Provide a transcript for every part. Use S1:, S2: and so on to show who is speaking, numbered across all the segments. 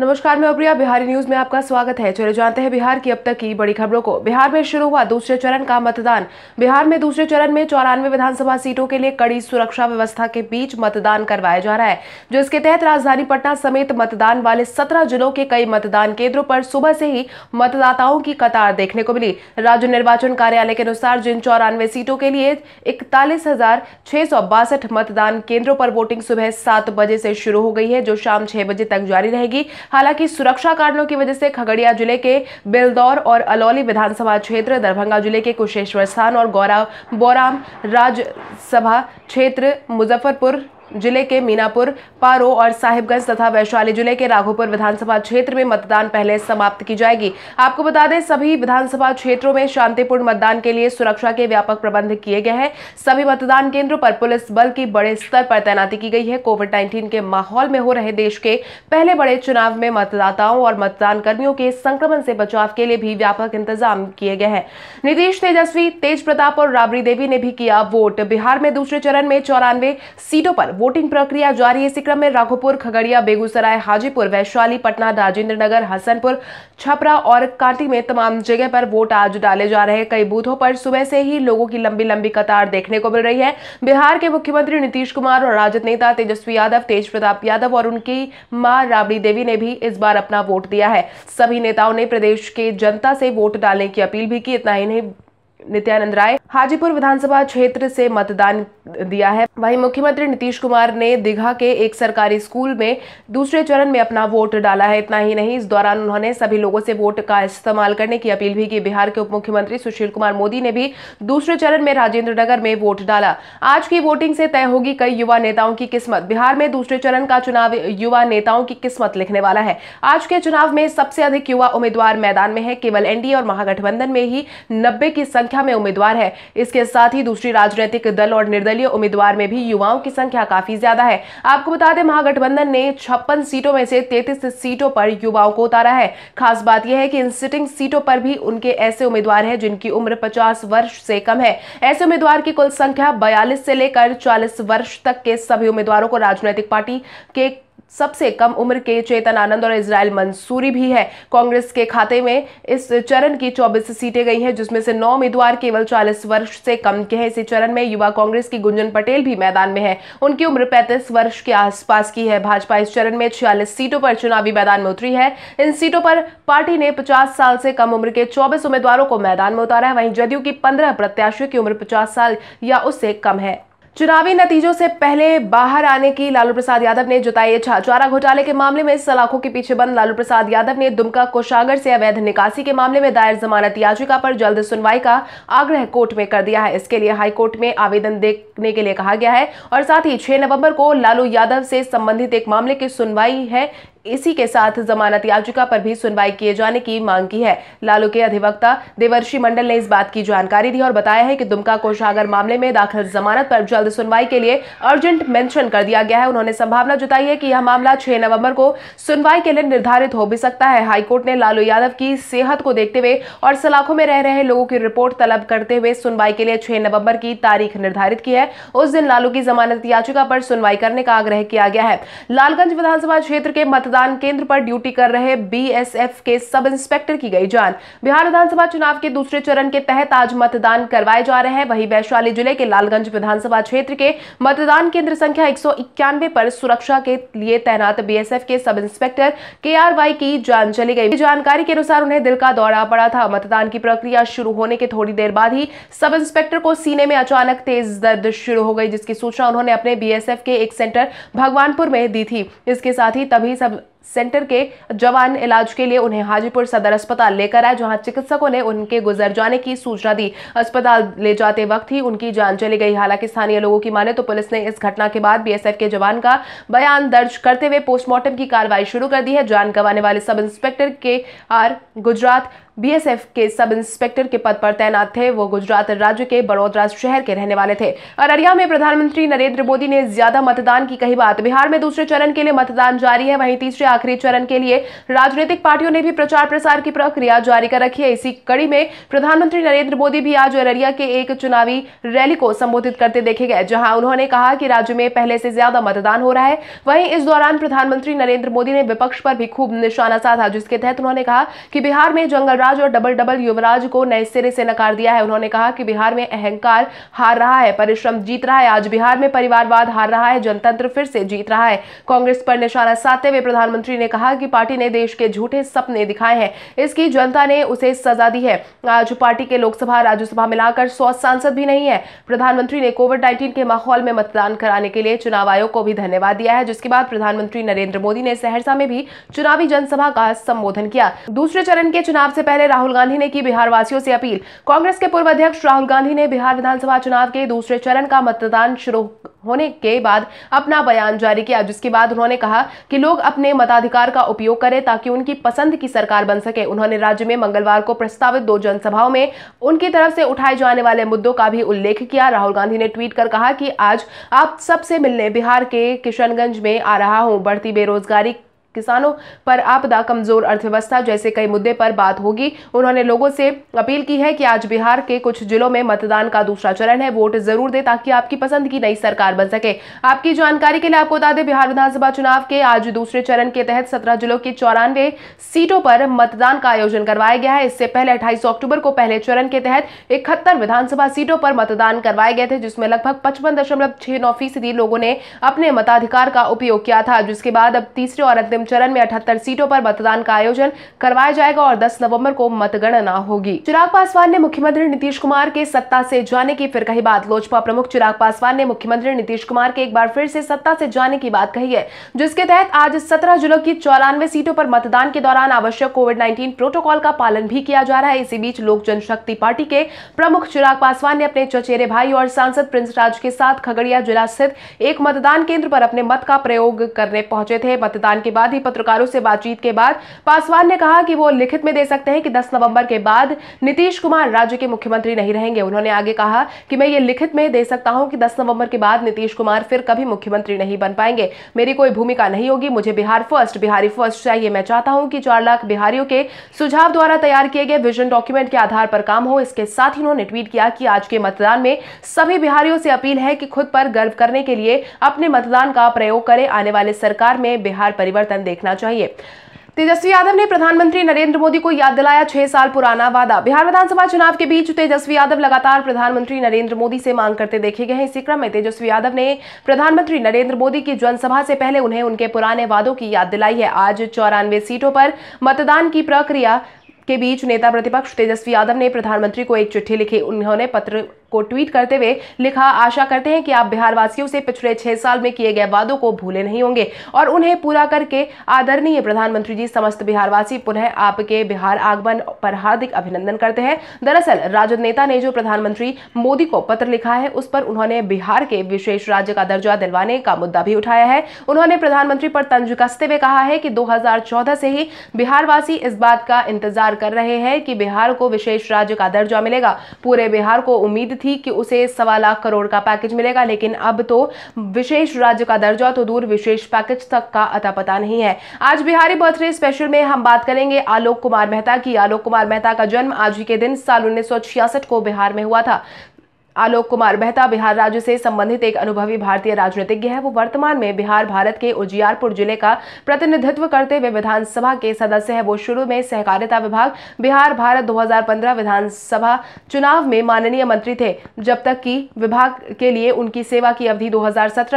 S1: नमस्कार मैं अप्रिया बिहारी न्यूज में आपका स्वागत है चले जानते हैं बिहार की अब तक की बड़ी खबरों को बिहार में शुरू हुआ दूसरे चरण का मतदान बिहार में दूसरे चरण में चौरानवे विधानसभा सीटों के लिए कड़ी सुरक्षा व्यवस्था के बीच मतदान करवाया जा रहा है जो इसके तहत राजधानी पटना समेत मतदान वाले सत्रह जिलों के कई मतदान केंद्रों पर सुबह से ही मतदाताओं की कतार देखने को मिली राज्य निर्वाचन कार्यालय के अनुसार जिन चौरानवे सीटों के लिए इकतालीस मतदान केंद्रों पर वोटिंग सुबह सात बजे से शुरू हो गई है जो शाम छह बजे तक जारी रहेगी हालांकि सुरक्षा कारणों की वजह से खगड़िया जिले के बेलदौर और अलौली विधानसभा क्षेत्र दरभंगा जिले के कुशेश्वर स्थान और गौरा बोराम राज्यसभा क्षेत्र मुजफ्फरपुर जिले के मीनापुर पारो और साहिबगंज तथा वैशाली जिले के राघोपुर विधानसभा क्षेत्र में मतदान पहले समाप्त की जाएगी आपको बता दें सभी विधानसभा क्षेत्रों में शांतिपूर्ण मतदान के लिए सुरक्षा के व्यापक प्रबंध किए गए हैं सभी मतदान केंद्रों पर पुलिस बल की बड़े स्तर पर तैनाती की गई है कोविड नाइन्टीन के माहौल में हो रहे देश के पहले बड़े चुनाव में मतदाताओं और मतदान कर्मियों के संक्रमण से बचाव के लिए भी व्यापक इंतजाम किए गए हैं नीतीश तेजस्वी तेज प्रताप और राबड़ी देवी ने भी किया वोट बिहार में दूसरे चरण में चौरानवे सीटों पर वोटिंग प्रक्रिया जारी इसी क्रम में राघोपुर खगड़िया बेगूसराय हाजीपुर वैशाली पटना राजेंद्र नगर हसनपुर छपरा और कांटी में तमाम जगह पर वोट आज डाले जा रहे हैं कई बूथों पर सुबह से ही लोगों की लंबी लंबी कतार देखने को मिल रही है बिहार के मुख्यमंत्री नीतीश कुमार और राजद नेता तेजस्वी यादव तेज प्रताप यादव और उनकी माँ राबड़ी देवी ने भी इस बार अपना वोट दिया है सभी नेताओं ने प्रदेश के जनता से वोट डालने की अपील भी की इतना ही नहीं नित्यानंद राय हाजीपुर विधानसभा क्षेत्र से मतदान दिया है वहीं मुख्यमंत्री नीतीश कुमार ने दिघा के एक सरकारी स्कूल में दूसरे चरण में अपना वोट डाला है इतना ही नहीं इस दौरान उन्होंने सभी लोगों से वोट का इस्तेमाल करने की अपील भी की बिहार के उप मुख्यमंत्री सुशील कुमार मोदी ने भी दूसरे चरण में राजेंद्र नगर में वोट डाला आज की वोटिंग से तय होगी कई युवा नेताओं की किस्मत बिहार में दूसरे चरण का चुनाव युवा नेताओं की किस्मत लिखने वाला है आज के चुनाव में सबसे अधिक युवा उम्मीदवार मैदान में है केवल एनडीए और महागठबंधन में ही नब्बे की संख्या संख्या में उम्मीदवार है इसके साथ ही दूसरी राजनीतिक दल और निर्दलीय उम्मीदवार में भी युवाओं की संख्या काफी ज्यादा है आपको बता दें महागठबंधन ने छप्पन सीटों में से तैतीस सीटों पर युवाओं को उतारा है खास बात यह है की इन सिटिंग सीटों पर भी उनके ऐसे उम्मीदवार है जिनकी उम्र पचास वर्ष से कम है ऐसे उम्मीदवार की कुल संख्या बयालीस से लेकर चालीस वर्ष तक के सभी उम्मीदवारों को राजनीतिक पार्टी के सबसे कम उम्र के चेतन आनंद और इसराइल मंसूरी भी है कांग्रेस के खाते में इस चरण की 24 सीटें गई हैं जिसमें से नौ उम्मीदवार केवल 40 वर्ष से कम के हैं इसी चरण में युवा कांग्रेस की गुंजन पटेल भी मैदान में है उनकी उम्र 35 वर्ष के आसपास की है भाजपा इस चरण में छियालीस सीटों पर चुनावी मैदान में उतरी है इन सीटों पर पार्टी ने पचास साल से कम उम्र के चौबीस उम्मीदवारों को मैदान में उतारा है वहीं जदयू की पंद्रह प्रत्याशियों की उम्र पचास साल या उससे कम है चुनावी नतीजों से पहले बाहर आने की लालू प्रसाद यादव ने जुताई इच्छा चारा घोटाले के मामले में सलाखों के पीछे बंद लालू प्रसाद यादव ने दुमका कोषागर से अवैध निकासी के मामले में दायर जमानत याचिका पर जल्द सुनवाई का आग्रह कोर्ट में कर दिया है इसके लिए हाईकोर्ट में आवेदन देखने के लिए कहा गया है और साथ ही छह नवम्बर को लालू यादव से संबंधित एक मामले की सुनवाई है इसी के साथ जमानत याचिका पर भी सुनवाई किए जाने की मांग की है लालू के अधिवक्ता देवर्षि मंडल ने इस बात की जानकारी दी और बताया है कि दुमका कोषागर मामले में दाखिल जमानत पर जल्द सुनवाई के लिए अर्जेंट मेंशन कर दिया गया है उन्होंने संभावना जताई है कि यह मामला 6 नवंबर को सुनवाई के लिए निर्धारित हो भी सकता है हाईकोर्ट ने लालू यादव की सेहत को देखते हुए और सलाखों में रह रहे लोगों की रिपोर्ट तलब करते हुए सुनवाई के लिए छह नवम्बर की तारीख निर्धारित की है उस दिन लालू की जमानत याचिका पर सुनवाई करने का आग्रह किया गया है लालगंज विधानसभा क्षेत्र के मत मतदान केंद्र पर ड्यूटी कर रहे बीएसएफ के सब इंस्पेक्टर की गई जान बिहार विधानसभा चुनाव के दूसरे चरण के तहत आज मतदान करवाए जा रहे हैं वहीं वैशाली जिले के लालगंज विधानसभा क्षेत्र के मतदान केंद्र संख्या एक पर सुरक्षा के लिए तैनात बीएसएफ के सब इंस्पेक्टर के की जान चली गई जानकारी के अनुसार उन्हें दिल का दौरा पड़ा था मतदान की प्रक्रिया शुरू होने के थोड़ी देर बाद ही सब इंस्पेक्टर को सीने में अचानक तेज दर्द शुरू हो गई जिसकी सूचना उन्होंने अपने बीएसएफ के एक सेंटर भगवानपुर में दी थी इसके साथ ही तभी सब सेंटर के जवान इलाज के लिए उन्हें हाजीपुर सदर अस्पताल लेकर आए जहां चिकित्सकों ने उनके गुजर जाने की सूचना दी अस्पताल ले जाते वक्त ही उनकी जान चली गई हालांकि स्थानीय लोगों की माने तो पुलिस ने इस घटना के बाद बीएसएफ के जवान का बयान दर्ज करते हुए पोस्टमार्टम की कार्रवाई शुरू कर दी है जान गंवाने वाले सब इंस्पेक्टर के आर गुजरात बीएसएफ के सब इंस्पेक्टर के पद पर तैनात थे वो गुजरात राज्य के बड़ोदरा शहर के रहने वाले थे अररिया में प्रधानमंत्री नरेंद्र मोदी ने ज्यादा मतदान की कही बात बिहार में दूसरे चरण के लिए मतदान जारी है वहीं तीसरे आखिरी चरण के लिए राजनीतिक पार्टियों ने भी प्रचार प्रसार की प्रक्रिया जारी कर रखी है इसी कड़ी में प्रधानमंत्री नरेंद्र मोदी भी आज अररिया के एक चुनावी रैली को संबोधित करते देखे गए जहां उन्होंने कहा कि राज्य में पहले से ज्यादा मतदान हो रहा है वहीं इस दौरान प्रधानमंत्री नरेंद्र मोदी ने विपक्ष पर भी खूब निशाना साधा जिसके तहत उन्होंने कहा कि बिहार में जंगल युवराज और डबल डबल युवराज को नए सिरे से नकार दिया है उन्होंने कहा कि बिहार में अहंकार हार रहा है परिश्रम जीत रहा है आज बिहार में परिवारवाद हार रहा है जनतंत्र फिर से जीत रहा है कांग्रेस पर निशाना साधते हुए प्रधानमंत्री ने कहा कि पार्टी ने देश के झूठे सपने दिखाए हैं इसकी जनता ने उसे सजा दी है आज पार्टी के लोकसभा राज्यसभा मिलाकर सौ सांसद भी नहीं है प्रधानमंत्री ने कोविड नाइन्टीन के माहौल में मतदान कराने के लिए चुनाव आयोग को भी धन्यवाद दिया है जिसके बाद प्रधानमंत्री नरेंद्र मोदी ने सहरसा में भी चुनावी जनसभा का संबोधन किया दूसरे चरण के चुनाव से पहले राहुल गांधी ने की बिहार वासियों से अपील कांग्रेस के पूर्व अध्यक्ष राहुल गांधी ने बिहार विधानसभा चुनाव के दूसरे चरण का मतदान शुरू होने के बाद अपना बयान जारी किया जिसके बाद उन्होंने कहा कि लोग अपने मताधिकार का उपयोग करें ताकि उनकी पसंद की सरकार बन सके उन्होंने राज्य में मंगलवार को प्रस्तावित दो जनसभाओं में उनकी तरफ से उठाए जाने वाले मुद्दों का भी उल्लेख किया राहुल गांधी ने ट्वीट कर कहा कि आज आप सबसे मिलने बिहार के किशनगंज में आ रहा हूं बढ़ती बेरोजगारी किसानों पर आपदा कमजोर अर्थव्यवस्था जैसे कई मुद्दे पर बात होगी उन्होंने लोगों से अपील की है कि आज बिहार के कुछ जिलों में मतदान का दूसरा चरण है वोट जरूर दें ताकि आपकी पसंद की नई सरकार बन सके आपकी जानकारी के लिए आपको बता दें बिहार विधानसभा चुनाव के आज दूसरे चरण के तहत सत्रह जिलों की चौरानवे सीटों पर मतदान का आयोजन करवाया गया है इससे पहले अट्ठाईस अक्टूबर को पहले चरण के तहत इकहत्तर विधानसभा सीटों पर मतदान करवाए गए थे जिसमें लगभग पचपन दशमलव छह नौ फीसदी लोगों ने अपने मताधिकार का उपयोग किया था जिसके बाद अब तीसरे और अंतिम अंतिम चरण में अठहत्तर सीटों पर मतदान का आयोजन करवाया जाएगा और दस नवम्बर को मतगणना होगी चिराग पासवान ने मुख्यमंत्री नीतीश कुमार के सत्ता से जाने की फिर कही बात लोजपा प्रमुख चिराग पासवान ने मुख्यमंत्री नीतीश कुमार के एक बार फिर से सत्ता से जाने की बात कही है जिसके तहत आज सत्रह जिलों की चौरानवे सीटों पर मतदान के दौरान आवश्यक कोविड नाइन्टीन प्रोटोकॉल का पालन भी किया जा रहा है इसी बीच लोक जनशक्ति पार्टी के प्रमुख चिराग पासवान ने अपने चचेरे भाई और सांसद प्रिंस राज के साथ खगड़िया जिला स्थित एक मतदान केंद्र पर अपने मत का प्रयोग करने पहुंचे थे मतदान के बाद साथ ही पत्रकारों से बातचीत के बाद पासवान ने कहा कि वो लिखित में दे सकते हैं कि 10 नवंबर के बाद नीतीश कुमार राज्य के मुख्यमंत्री नहीं रहेंगे उन्होंने आगे कहा कि मैं ये लिखित में दे सकता हूं कि 10 नवंबर के बाद नीतीश कुमार फिर कभी मुख्यमंत्री नहीं बन पाएंगे मेरी कोई भूमिका नहीं होगी मुझे बिहार फर्स्ट बिहारी फर्स्ट चाहिए मैं चाहता हूं कि चार लाख बिहारियों के सुझाव द्वारा तैयार किए गए विजन डॉक्यूमेंट के आधार पर काम हो इसके साथ ही उन्होंने ट्वीट किया कि आज के मतदान में सभी बिहारियों से अपील है कि खुद पर गर्व करने के लिए अपने मतदान का प्रयोग करें आने वाले सरकार में बिहार परिवर्तन आंदोलन देखना चाहिए तेजस्वी यादव ने प्रधानमंत्री नरेंद्र मोदी को याद दिलाया छह साल पुराना वादा बिहार विधानसभा चुनाव के बीच तेजस्वी यादव लगातार प्रधानमंत्री नरेंद्र मोदी से मांग करते देखे गए इसी क्रम में तेजस्वी यादव ने प्रधानमंत्री नरेंद्र मोदी की जनसभा से पहले उन्हें उनके पुराने वादों की याद दिलाई है आज चौरानवे सीटों पर मतदान की प्रक्रिया के बीच नेता प्रतिपक्ष तेजस्वी यादव ने प्रधानमंत्री को एक चिट्ठी लिखी उन्होंने पत्र को ट्वीट करते हुए लिखा आशा करते हैं कि आप बिहार वासियों से पिछले छह साल में किए गए वादों को भूले नहीं होंगे और उन्हें पूरा करके आदरणीय प्रधानमंत्री जी समस्त बिहारवासी पुनः आपके बिहार आगमन पर हार्दिक अभिनंदन करते हैं दरअसल राजद नेता ने जो प्रधानमंत्री मोदी को पत्र लिखा है उस पर उन्होंने बिहार के विशेष राज्य का दर्जा दिलवाने का मुद्दा भी उठाया है उन्होंने प्रधानमंत्री पर तंज कसते हुए कहा है कि 2014 से ही बिहारवासी इस बात का इंतजार कर रहे हैं कि बिहार को विशेष राज्य का दर्जा मिलेगा पूरे बिहार को उम्मीद थी कि उसे सवा लाख करोड़ का पैकेज मिलेगा लेकिन अब तो विशेष राज्य का दर्जा तो दूर विशेष पैकेज तक का अता पता नहीं है आज बिहारी बर्थडे स्पेशल में हम बात करेंगे आलोक कुमार मेहता की आलोक कुमार मेहता का जन्म आज ही के दिन साल उन्नीस को बिहार में हुआ था आलोक कुमार मेहता बिहार राज्य से संबंधित एक अनुभवी भारतीय राजनीतिज्ञ है वो वर्तमान में बिहार भारत के उजियारपुर जिले का प्रतिनिधित्व करते हुए विधानसभा के सदस्य है वो शुरू में सहकारिता विभाग बिहार भारत 2015 विधानसभा चुनाव में माननीय मंत्री थे जब तक कि विभाग के लिए उनकी सेवा की अवधि दो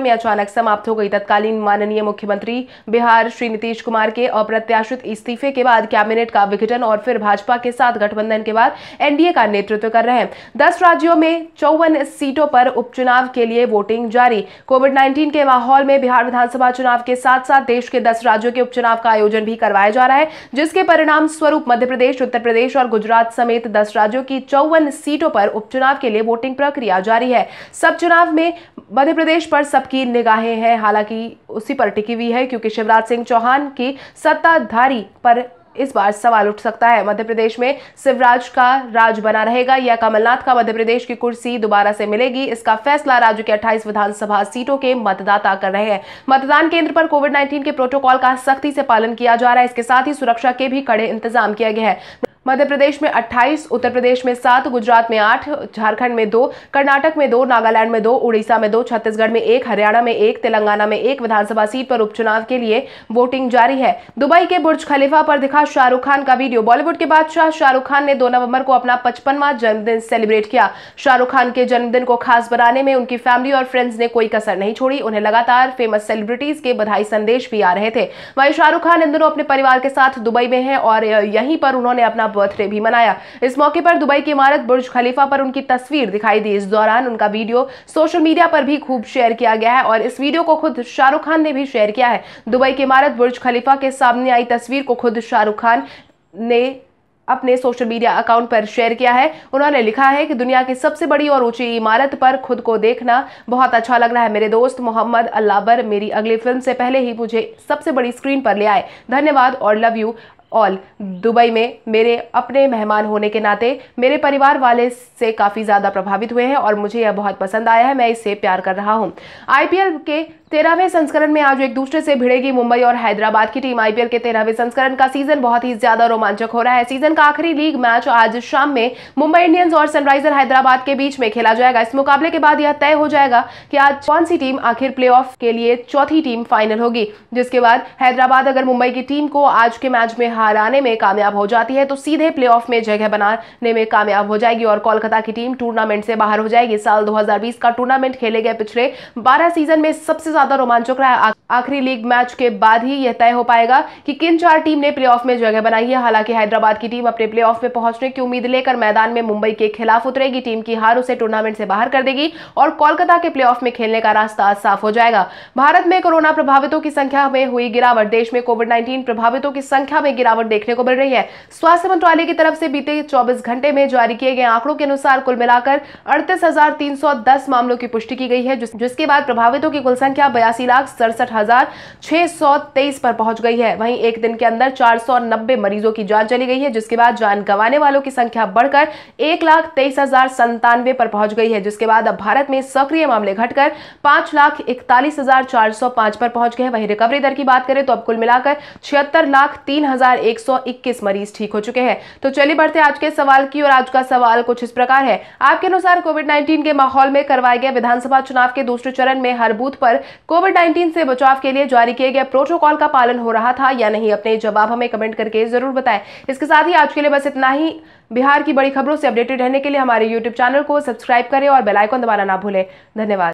S1: में अचानक समाप्त हो गई तत्कालीन माननीय मुख्यमंत्री बिहार श्री नीतीश कुमार के अप्रत्याशित इस्तीफे के बाद कैबिनेट का विघटन और फिर भाजपा के साथ गठबंधन के बाद एनडीए का नेतृत्व कर रहे हैं दस राज्यों में चौवन सीटों पर उपचुनाव के लिए वोटिंग जारी कोविड 19 के माहौल में बिहार विधानसभा चुनाव के साथ साथ देश के 10 राज्यों के उपचुनाव का आयोजन भी करवाया जा रहा है जिसके परिणाम स्वरूप मध्य प्रदेश उत्तर प्रदेश और गुजरात समेत दस राज्यों की चौवन सीटों पर उपचुनाव के लिए वोटिंग प्रक्रिया जारी है सब चुनाव में मध्य प्रदेश पर सबकी निगाहें हैं हालांकि उसी पर टिकी हुई है क्योंकि शिवराज सिंह चौहान की सत्ताधारी पर इस बार सवाल उठ सकता है मध्य प्रदेश में शिवराज का राज बना रहेगा या कमलनाथ का मध्य प्रदेश की कुर्सी दोबारा से मिलेगी इसका फैसला राज्य के 28 विधानसभा सीटों के मतदाता कर रहे हैं मतदान केंद्र पर कोविड 19 के प्रोटोकॉल का सख्ती से पालन किया जा रहा है इसके साथ ही सुरक्षा के भी कड़े इंतजाम किया गया है मध्य प्रदेश में 28, उत्तर प्रदेश में सात गुजरात में आठ झारखंड में दो कर्नाटक में दो नागालैंड में दो उड़ीसा में दो छत्तीसगढ़ में एक हरियाणा में एक तेलंगाना में एक विधानसभा सीट पर उपचुनाव के लिए वोटिंग जारी है दुबई के बुर्ज खलीफा पर दिखा शाहरुख खान का वीडियो बॉलीवुड के बादशाह शाहरुख खान ने दो नवम्बर को अपना पचपनवा जन्मदिन सेलिब्रेट किया शाहरुख खान के जन्मदिन को खास बनाने में उनकी फैमिली और फ्रेंड्स ने कोई कसर नहीं छोड़ी उन्हें लगातार फेमस सेलिब्रिटीज के बधाई संदेश भी आ रहे थे वहीं शाहरुख खान इन दिनों अपने परिवार के साथ दुबई में है और यहीं पर उन्होंने अपना बर्थडे भी मनाया इस मौके पर दुबई की इमारत बुर्ज खलीफा पर उनकी तस्वीर दिखाई दी इस दौरान उनका वीडियो सोशल मीडिया पर भी खूब शेयर किया गया है और इस वीडियो को खुद शाहरुख खान ने भी शेयर किया है दुबई की इमारत बुर्ज खलीफा के सामने आई तस्वीर को खुद शाहरुख खान ने अपने सोशल मीडिया अकाउंट पर शेयर किया है उन्होंने लिखा है कि दुनिया की सबसे बड़ी और ऊंची इमारत पर खुद को देखना बहुत अच्छा लग रहा है मेरे दोस्त मोहम्मद अल्लाबर मेरी अगली फिल्म से पहले ही मुझे सबसे बड़ी स्क्रीन पर ले आए धन्यवाद और लव यू ऑल दुबई में मेरे अपने मेहमान होने के नाते मेरे परिवार वाले से काफ़ी ज़्यादा प्रभावित हुए हैं और मुझे यह बहुत पसंद आया है मैं इससे प्यार कर रहा हूँ आईपीएल के तेरहवें संस्करण में आज एक दूसरे से भिड़ेगी मुंबई और हैदराबाद की टीम आईपीएल के तेरहवें संस्करण का सीजन बहुत ही ज्यादा रोमांचक हो रहा है सीजन का आखिरी लीग मैच आज शाम में मुंबई इंडियंस और सनराइजर हैदराबाद के बीच में खेला जाएगा इस मुकाबले के बाद यह तय हो जाएगा कि आज कौन सी टीम आखिर प्ले के लिए चौथी टीम फाइनल होगी जिसके बाद हैदराबाद अगर मुंबई की टीम को आज के मैच में हराने में कामयाब हो जाती है तो सीधे प्ले में जगह बनाने में कामयाब हो जाएगी और कोलकाता की टीम टूर्नामेंट से बाहर हो जाएगी साल दो का टूर्नामेंट खेले गए पिछले बारह सीजन में सबसे ज्यादा रोमांचक रहा है आखिरी लीग मैच के बाद ही यह तय हो पाएगा कि किन चार टीम ने प्लेऑफ में जगह बनाई है हालांकि हैदराबाद की टीम अपने प्लेऑफ में पहुंचने की उम्मीद लेकर मैदान में मुंबई के खिलाफ उतरेगी टीम की हार उसे टूर्नामेंट से बाहर कर देगी और कोलकाता के प्लेऑफ में खेलने का रास्ता साफ हो जाएगा भारत में कोरोना प्रभावितों की संख्या में हुई गिरावट देश में कोविड नाइन्टीन प्रभावितों की संख्या में गिरावट देखने को मिल रही है स्वास्थ्य मंत्रालय की तरफ से बीते चौबीस घंटे में जारी किए गए आंकड़ों के अनुसार कुल मिलाकर अड़तीस मामलों की पुष्टि की गई है जिसके बाद प्रभावितों की कुल संख्या संख्या बयासी लाख सड़सठ हजार छह सौ तेईस पर पहुंच गई है वहीं एक दिन के अंदर चार सौ नब्बे मरीजों की जान चली गई है जिसके बाद जान गंवाने वालों की संख्या बढ़कर एक लाख तेईस हजार संतानवे पर पहुंच गई है जिसके बाद अब भारत में सक्रिय मामले घटकर पांच लाख इकतालीस हजार चार सौ पांच पर पहुंच गए वहीं रिकवरी दर की बात करें तो अब कुल मिलाकर छिहत्तर लाख तीन हजार एक सौ इक्कीस मरीज ठीक हो चुके हैं तो चलिए बढ़ते आज के सवाल की और आज का सवाल कुछ इस प्रकार है आपके अनुसार कोविड नाइन्टीन के माहौल में करवाए गए विधानसभा चुनाव के दूसरे चरण में हर बूथ पर कोविड नाइन्टीन से बचाव के लिए जारी किए गए प्रोटोकॉल का पालन हो रहा था या नहीं अपने जवाब हमें कमेंट करके जरूर बताएं इसके साथ ही आज के लिए बस इतना ही बिहार की बड़ी खबरों से अपडेटेड रहने के लिए हमारे यूट्यूब चैनल को सब्सक्राइब करें और बेलाइकॉन दबाना ना भूलें धन्यवाद